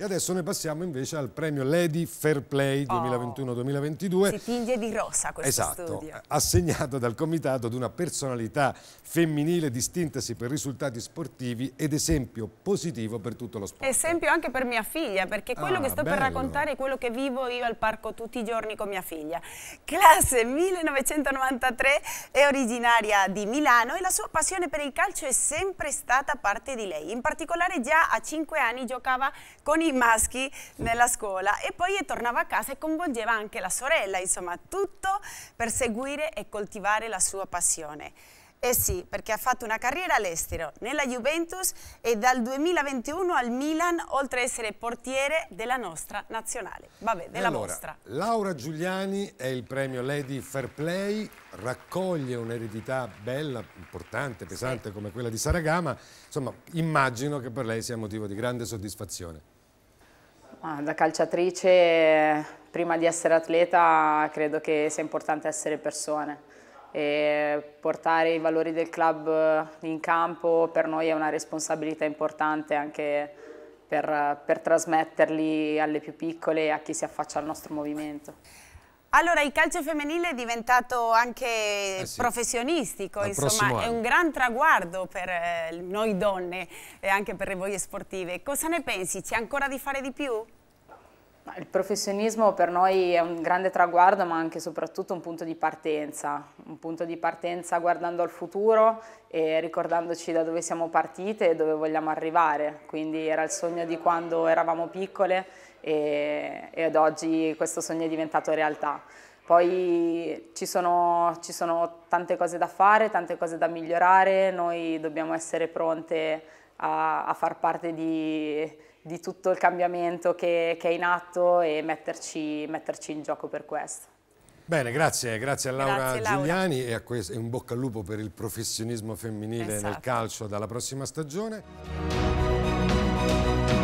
E adesso noi passiamo invece al premio Lady Fair Play 2021-2022. Si tinge di rosa questo esatto, studio. assegnato dal comitato ad una personalità femminile distintasi per risultati sportivi ed esempio positivo per tutto lo sport. Esempio anche per mia figlia, perché quello ah, che sto bello. per raccontare è quello che vivo io al parco tutti i giorni con mia figlia. Classe 1993 è originaria di Milano e la sua passione per il calcio è sempre stata parte di lei. In particolare già a 5 anni giocava con i maschi nella scuola e poi tornava a casa e coinvolgeva anche la sorella, insomma tutto per seguire e coltivare la sua passione. Eh sì, perché ha fatto una carriera all'estero, nella Juventus e dal 2021 al Milan, oltre ad essere portiere della nostra nazionale. Vabbè, della allora, vostra. Laura Giuliani è il premio Lady Fair Play, raccoglie un'eredità bella, importante, pesante sì. come quella di Saragama. Insomma, immagino che per lei sia motivo di grande soddisfazione. Da calciatrice, prima di essere atleta, credo che sia importante essere persone e portare i valori del club in campo per noi è una responsabilità importante anche per, per trasmetterli alle più piccole e a chi si affaccia al nostro movimento. Allora, il calcio femminile è diventato anche eh sì. professionistico, Dal insomma, è un gran traguardo per eh, noi donne e anche per le voglie sportive. Cosa ne pensi? C'è ancora di fare di più? Il professionismo per noi è un grande traguardo ma anche e soprattutto un punto di partenza, un punto di partenza guardando al futuro e ricordandoci da dove siamo partite e dove vogliamo arrivare, quindi era il sogno di quando eravamo piccole e, e ad oggi questo sogno è diventato realtà. Poi ci sono, ci sono tante cose da fare, tante cose da migliorare, noi dobbiamo essere pronte a, a far parte di, di, tutto il cambiamento che, che, è in atto e metterci, metterci in gioco per questo. Bene, grazie, grazie a Laura, grazie, Laura. Giuliani e, questo, e, un bocca al lupo per il professionismo femminile esatto. nel calcio dalla prossima stagione.